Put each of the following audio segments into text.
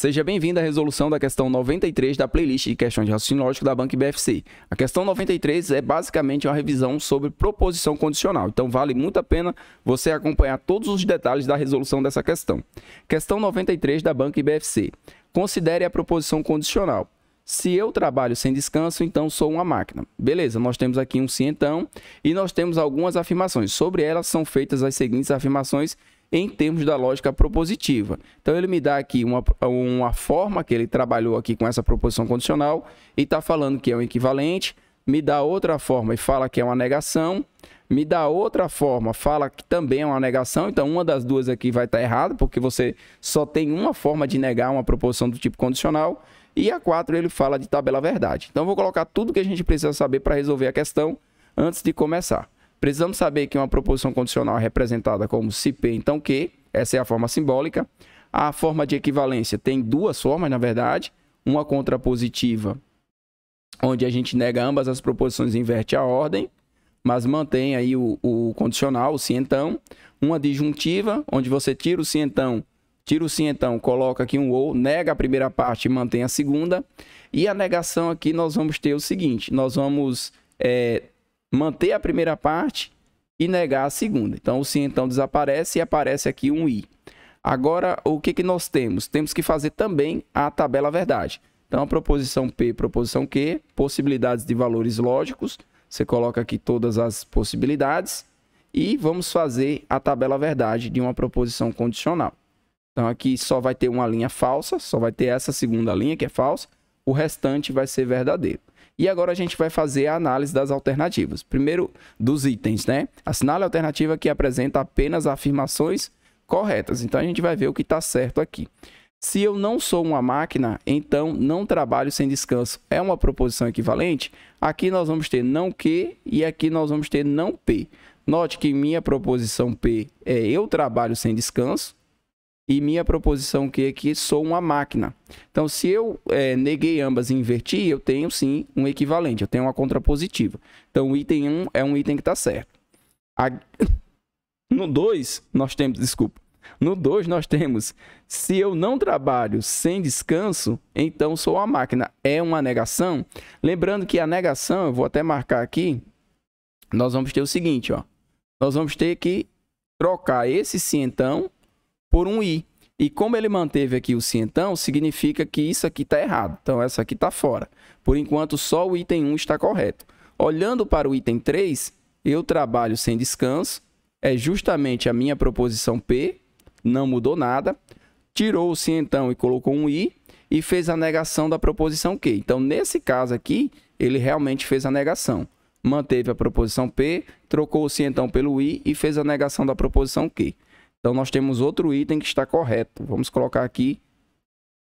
Seja bem-vindo à resolução da questão 93 da playlist de questões de raciocínio lógico da Banca BFC. A questão 93 é basicamente uma revisão sobre proposição condicional, então vale muito a pena você acompanhar todos os detalhes da resolução dessa questão. Questão 93 da Banca BFC. Considere a proposição condicional. Se eu trabalho sem descanso, então sou uma máquina. Beleza, nós temos aqui um cientão e nós temos algumas afirmações. Sobre elas são feitas as seguintes afirmações em termos da lógica propositiva. Então ele me dá aqui uma, uma forma que ele trabalhou aqui com essa proposição condicional e está falando que é um equivalente, me dá outra forma e fala que é uma negação, me dá outra forma, fala que também é uma negação, então uma das duas aqui vai estar tá errada, porque você só tem uma forma de negar uma proposição do tipo condicional, e a 4 ele fala de tabela verdade. Então vou colocar tudo que a gente precisa saber para resolver a questão antes de começar. Precisamos saber que uma proposição condicional é representada como se P, então Q. Essa é a forma simbólica. A forma de equivalência tem duas formas, na verdade. Uma contrapositiva, onde a gente nega ambas as proposições e inverte a ordem, mas mantém aí o, o condicional, o se então. Uma disjuntiva, onde você tira o se então Tira o se então, coloca aqui um ou, nega a primeira parte e mantém a segunda. E a negação aqui nós vamos ter o seguinte, nós vamos é, manter a primeira parte e negar a segunda. Então, o sim então desaparece e aparece aqui um i. Agora, o que, que nós temos? Temos que fazer também a tabela verdade. Então, a proposição P, proposição Q, possibilidades de valores lógicos. Você coloca aqui todas as possibilidades. E vamos fazer a tabela verdade de uma proposição condicional. Então, aqui só vai ter uma linha falsa, só vai ter essa segunda linha que é falsa o restante vai ser verdadeiro. E agora a gente vai fazer a análise das alternativas. Primeiro, dos itens, né? Assinale a alternativa que apresenta apenas afirmações corretas. Então a gente vai ver o que está certo aqui. Se eu não sou uma máquina, então não trabalho sem descanso. É uma proposição equivalente? Aqui nós vamos ter não que e aqui nós vamos ter não p. Note que minha proposição p é eu trabalho sem descanso e minha proposição que é que sou uma máquina. Então, se eu é, neguei ambas e inverti, eu tenho sim um equivalente, eu tenho uma contrapositiva. Então, o item 1 é um item que está certo. A... No 2, nós temos, desculpa. No 2, nós temos, se eu não trabalho sem descanso, então sou uma máquina. É uma negação. Lembrando que a negação, eu vou até marcar aqui, nós vamos ter o seguinte, ó. Nós vamos ter que trocar esse sim, então, por um i. E como ele manteve aqui o se então, significa que isso aqui está errado. Então, essa aqui está fora. Por enquanto, só o item 1 está correto. Olhando para o item 3, eu trabalho sem descanso. É justamente a minha proposição P. Não mudou nada. Tirou o se então e colocou um i. E fez a negação da proposição Q. Então, nesse caso aqui, ele realmente fez a negação. Manteve a proposição P, trocou o se então pelo i e fez a negação da proposição Q. Então nós temos outro item que está correto. Vamos colocar aqui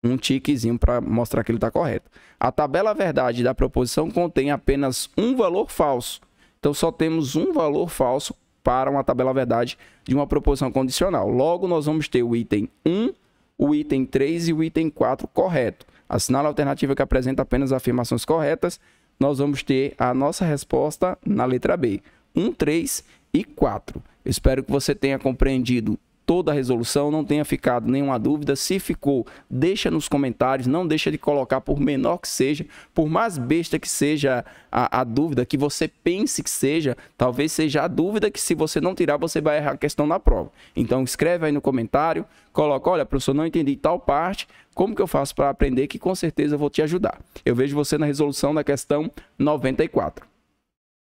um tiquezinho para mostrar que ele está correto. A tabela verdade da proposição contém apenas um valor falso. Então só temos um valor falso para uma tabela verdade de uma proposição condicional. Logo nós vamos ter o item 1, o item 3 e o item 4 correto. Assinale a alternativa que apresenta apenas afirmações corretas. Nós vamos ter a nossa resposta na letra B. 1, 3 e 4. Eu espero que você tenha compreendido toda a resolução, não tenha ficado nenhuma dúvida. Se ficou, deixa nos comentários, não deixa de colocar, por menor que seja, por mais besta que seja a, a, dúvida, que você pense que seja, talvez seja a dúvida que se você não tirar, você vai errar a questão na prova. Então escreve aí no comentário, coloca, olha, professor, não entendi tal parte, como que eu faço para aprender que com certeza eu vou te ajudar. Eu vejo você na resolução da questão 94.